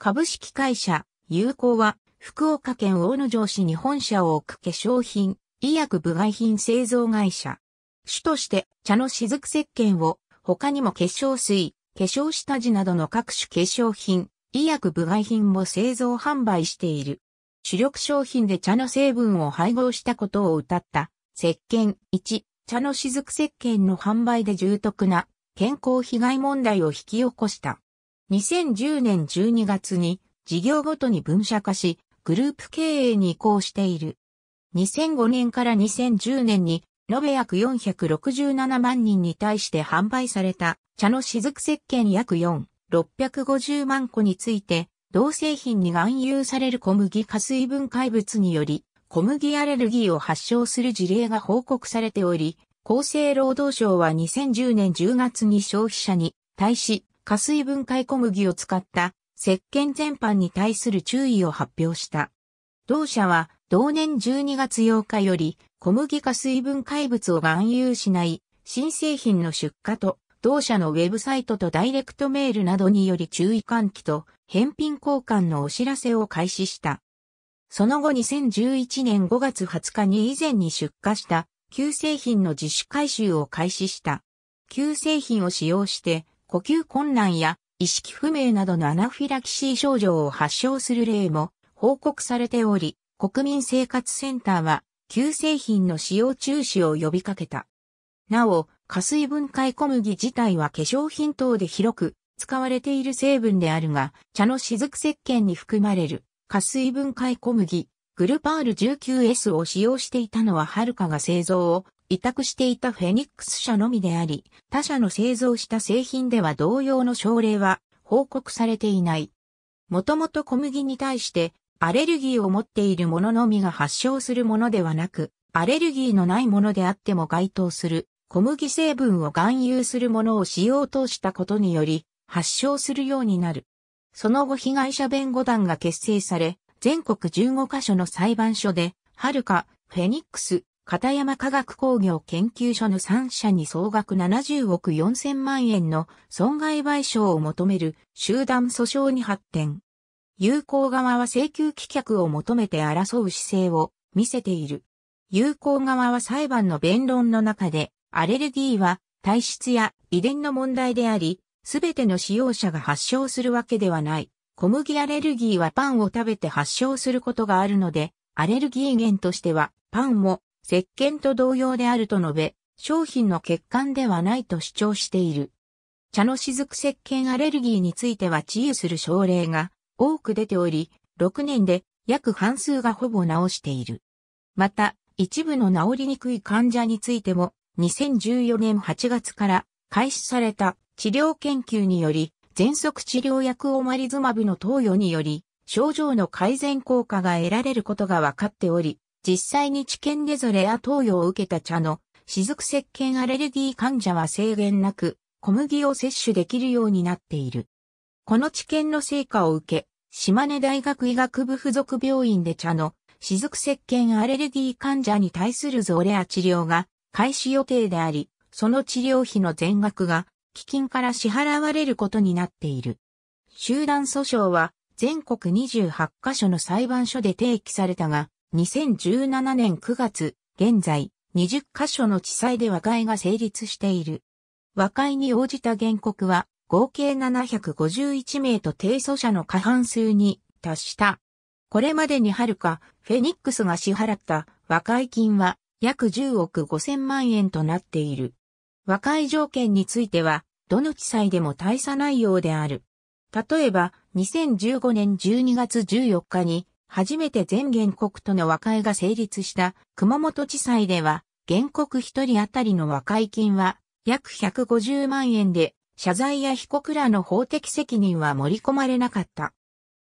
株式会社、有効は、福岡県大野城市に本社を置く化粧品、医薬部外品製造会社。主として、茶の雫石鹸を、他にも化粧水、化粧下地などの各種化粧品、医薬部外品も製造販売している。主力商品で茶の成分を配合したことを謳った、石鹸1、茶の雫石鹸の販売で重篤な健康被害問題を引き起こした。2010年12月に事業ごとに分社化し、グループ経営に移行している。2005年から2010年に延べ約467万人に対して販売された茶の雫石鹸約4、650万個について、同製品に含有される小麦加水分解物により、小麦アレルギーを発症する事例が報告されており、厚生労働省は2010年10月に消費者に対し、加水分解小麦を使った石鹸全般に対する注意を発表した。同社は同年12月8日より小麦加水分解物を含有しない新製品の出荷と同社のウェブサイトとダイレクトメールなどにより注意喚起と返品交換のお知らせを開始した。その後2011年5月20日に以前に出荷した旧製品の自主回収を開始した。旧製品を使用して呼吸困難や意識不明などのアナフィラキシー症状を発症する例も報告されており、国民生活センターは、旧製品の使用中止を呼びかけた。なお、加水分解小麦自体は化粧品等で広く使われている成分であるが、茶の雫石鹸に含まれる加水分解小麦、グルパール 19S を使用していたのははるかが製造を委託していたフェニックス社のみであり、他社の製造した製品では同様の症例は報告されていない。もともと小麦に対してアレルギーを持っているもののみが発症するものではなく、アレルギーのないものであっても該当する小麦成分を含有するものを使用と通したことにより発症するようになる。その後被害者弁護団が結成され、全国15カ所の裁判所で、はるか、フェニックス、片山科学工業研究所の3社に総額70億4000万円の損害賠償を求める集団訴訟に発展。有効側は請求棄却を求めて争う姿勢を見せている。有効側は裁判の弁論の中で、アレルギーは体質や遺伝の問題であり、すべての使用者が発症するわけではない。小麦アレルギーはパンを食べて発症することがあるので、アレルギー源としてはパンも石鹸と同様であると述べ、商品の欠陥ではないと主張している。茶の雫石鹸アレルギーについては治癒する症例が多く出ており、6年で約半数がほぼ治している。また、一部の治りにくい患者についても、2014年8月から開始された治療研究により、全息治療薬オマリズマブの投与により、症状の改善効果が得られることが分かっており、実際に治験でゾレア投与を受けた茶の雫石鹸アレルギー患者は制限なく小麦を摂取できるようになっている。この治験の成果を受け、島根大学医学部附属病院で茶の雫石鹸アレルギー患者に対するゾレア治療が開始予定であり、その治療費の全額が基金から支払われることになっている。集団訴訟は全国28カ所の裁判所で提起されたが、2017年9月、現在、20カ所の地裁で和解が成立している。和解に応じた原告は、合計751名と提訴者の過半数に達した。これまでにはるか、フェニックスが支払った和解金は約10億5000万円となっている。和解条件については、どの地裁でも大差ないようである。例えば、2015年12月14日に、初めて全原告との和解が成立した熊本地裁では、原告一人当たりの和解金は約150万円で、謝罪や被告らの法的責任は盛り込まれなかった。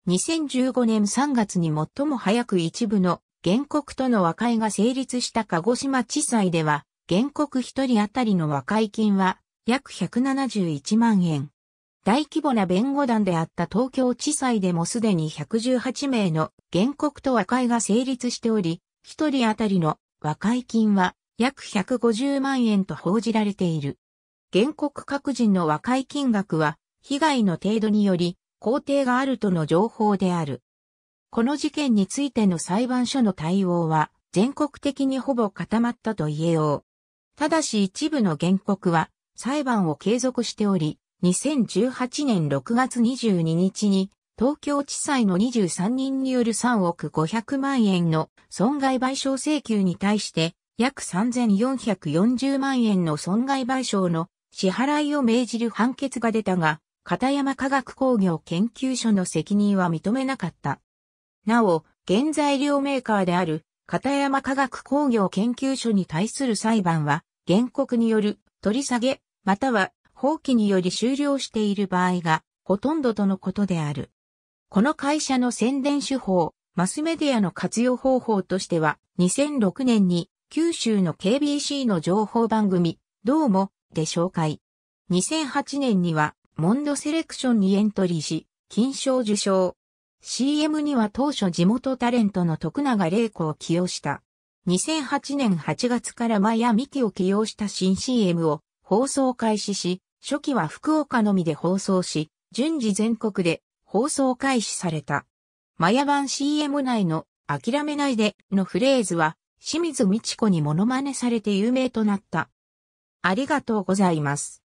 2015年3月に最も早く一部の原告との和解が成立した鹿児島地裁では、原告一人当たりの和解金は約171万円。大規模な弁護団であった東京地裁でもすでに118名の原告と和解が成立しており、1人当たりの和解金は約150万円と報じられている。原告各人の和解金額は、被害の程度により、肯定があるとの情報である。この事件についての裁判所の対応は、全国的にほぼ固まったと言えよう。ただし一部の原告は、裁判を継続しており、2018年6月22日に東京地裁の23人による3億500万円の損害賠償請求に対して約3440万円の損害賠償の支払いを命じる判決が出たが、片山科学工業研究所の責任は認めなかった。なお、原材料メーカーである片山科学工業研究所に対する裁判は、原告による取り下げ、または放棄により終了している場合がほとんどとのことである。この会社の宣伝手法、マスメディアの活用方法としては、2006年に九州の KBC の情報番組、どうも、で紹介。2008年には、モンドセレクションにエントリーし、金賞受賞。CM には当初地元タレントの徳永玲子を起用した。2008年8月からマヤミキを起用した新 CM を放送開始し、初期は福岡のみで放送し、順次全国で放送開始された。マヤ版 CM 内の諦めないでのフレーズは清水美智子にモノマネされて有名となった。ありがとうございます。